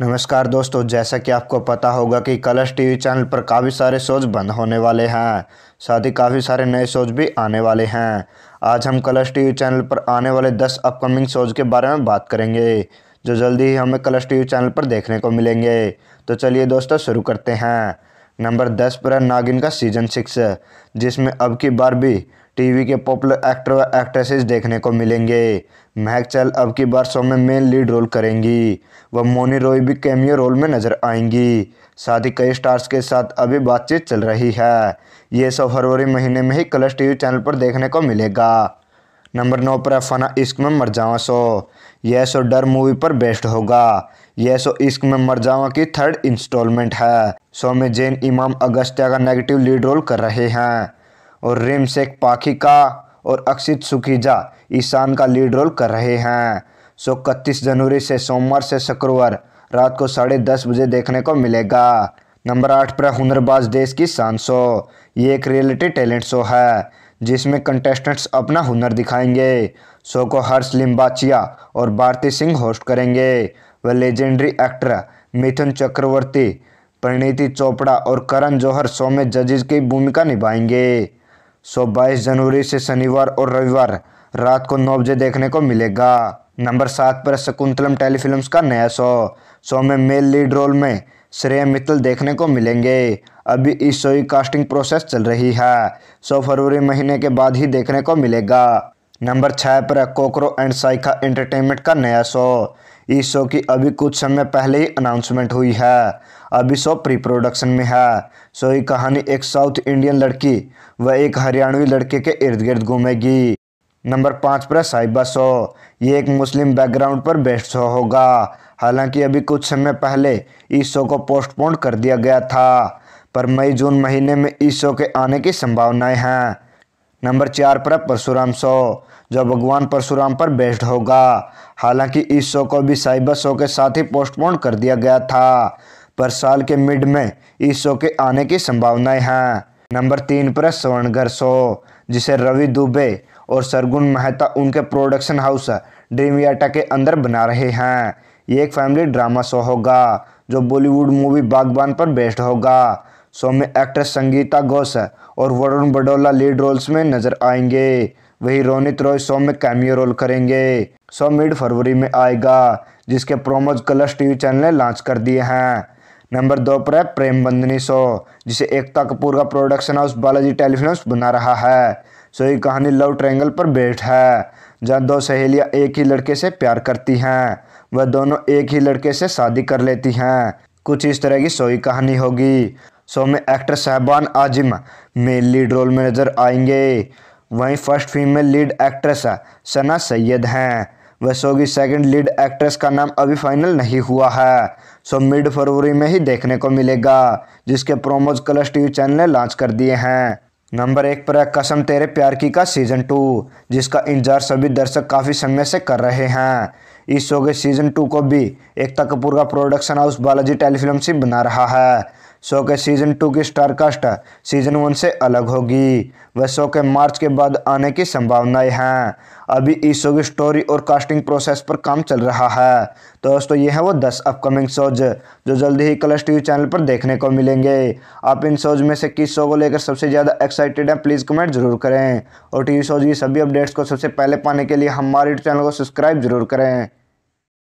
नमस्कार दोस्तों जैसा कि आपको पता होगा कि कलर्स टीवी चैनल पर काफ़ी सारे शोज बंद होने वाले हैं साथ ही काफ़ी सारे नए शोज भी आने वाले हैं आज हम कलर्स टीवी चैनल पर आने वाले 10 अपकमिंग शोज के बारे में बात करेंगे जो जल्दी ही हमें कलर्स टीवी चैनल पर देखने को मिलेंगे तो चलिए दोस्तों शुरू करते हैं नंबर दस पर है नागिन का सीजन सिक्स जिसमें अब की बार भी टीवी के पॉपुलर एक्टर व एक्ट्रेसेस देखने को मिलेंगे महक चल अब की बार शो में मेन लीड रोल करेंगी व मोनी रॉय भी कैमियो रोल में नजर आएंगी साथ ही कई स्टार्स के साथ अभी बातचीत चल रही है ये शो फरवरी महीने में ही कलर्स टीवी चैनल पर देखने को मिलेगा नंबर नौ पर अफाना इश्क में मर जावा शो यह शो डर मूवी पर बेस्ट होगा यह शो इश्क में मर जावा की थर्ड इंस्टॉलमेंट है शो में जैन इमाम अगस्त्या का नेगेटिव लीड रोल कर रहे हैं और शेख पाखिका और अक्षित सुखीजा ईशान का लीड रोल कर रहे हैं सो इकतीस जनवरी से सोमवार से शुक्रवार रात को साढ़े दस बजे देखने को मिलेगा नंबर आठ पर हुनरबाज देश की शान शो ये एक रियलिटी टैलेंट शो है जिसमें कंटेस्टेंट्स अपना हुनर दिखाएंगे शो को हर्ष लिम्बाचिया और भारती सिंह होस्ट करेंगे व लेजेंडरी एक्टर मिथुन चक्रवर्ती परिणीति चोपड़ा और करण जौहर शो में जजेज की भूमिका निभाएंगे सो 22 जनवरी से शनिवार और रविवार रात को नौ बजे देखने को मिलेगा नंबर सात पर शकुंतलम टेलीफिल्म का नया शो शो में मेल लीड रोल में श्रेय मित्तल देखने को मिलेंगे अभी इस शो की कास्टिंग प्रोसेस चल रही है सो फरवरी महीने के बाद ही देखने को मिलेगा नंबर छः पर कोकरो एंड साइका एंटरटेनमेंट का नया शो इस शो की अभी कुछ समय पहले ही अनाउंसमेंट हुई है अभी शो प्री प्रोडक्शन में है शो की कहानी एक साउथ इंडियन लड़की व एक हरियाणवी लड़के के इर्द गिर्द घूमेगी नंबर पाँच पर साइबा शो ये एक मुस्लिम बैकग्राउंड पर बेस्ट शो होगा हालांकि अभी कुछ समय पहले इस शो को पोस्टपोन कर दिया गया था पर मई जून महीने में इस शो के आने की संभावनाएं हैं नंबर चार पर परशुराम शो जो भगवान परशुराम पर बेस्ड होगा हालांकि इस शो को भी साइबर शो के साथ ही पोस्टपोन कर दिया गया था पर साल के मिड में इस शो के आने की संभावनाएं हैं नंबर तीन पर स्वर्णगर शो जिसे रवि दुबे और सरगुन मेहता उनके प्रोडक्शन हाउस ड्रीम याटा के अंदर बना रहे हैं ये एक फैमिली ड्रामा शो होगा जो बॉलीवुड मूवी बागबान पर बेस्ड होगा शो में एक्ट्रेस संगीता घोष है और वरुण बडोला लीड रोल्स में नजर आएंगे वही रोनित रॉय शो में कैमियो रोल करेंगे शो मिड फरवरी में आएगा जिसके प्रोमोज कलर्स टीवी चैनल ने लॉन्च कर दिए हैं नंबर दो पर है प्रेम बंदनी शो जिसे एकता कपूर का प्रोडक्शन हाउस बालाजी टेलीफिल्म बना रहा है सो ये कहानी लव ट्रैंगल पर बेस्ड है जहाँ दो सहेलियाँ एक ही लड़के से प्यार करती हैं वह दोनों एक ही लड़के से शादी कर लेती हैं कुछ इस तरह की सोई कहानी होगी शो में actor Sahban Azim male lead role में नज़र आएंगे वहीं first female lead actress Sana Sayyad हैं वह शो की सेकेंड लीड एक्ट्रेस का नाम अभी फाइनल नहीं हुआ है सो मिड फरवरी में ही देखने को मिलेगा जिसके प्रोमोज कलर्स टीवी चैनल ने लॉन्च कर दिए हैं नंबर एक पर है कसम तेरे प्यार की का सीजन टू जिसका इंतजार सभी दर्शक काफ़ी समय से कर रहे हैं इस शो के सीजन टू को भी एकता कपूर का प्रोडक्शन हाउस बालाजी टेलीफिल्म से बना रहा है शो के सीज़न टू की स्टारकास्ट सीज़न वन से अलग होगी वह शो के मार्च के बाद आने की संभावनाएं हैं अभी इस शो की स्टोरी और कास्टिंग प्रोसेस पर काम चल रहा है तो दोस्तों ये है वो दस अपकमिंग शोज जो जल्दी ही कलर्स टीवी चैनल पर देखने को मिलेंगे आप इन शोज में से किस शो को लेकर सबसे ज़्यादा एक्साइटेड हैं प्लीज़ कमेंट जरूर करें और टीवी शोज की सभी अपडेट्स को सबसे पहले पाने के लिए हमारे चैनल को सब्सक्राइब जरूर करें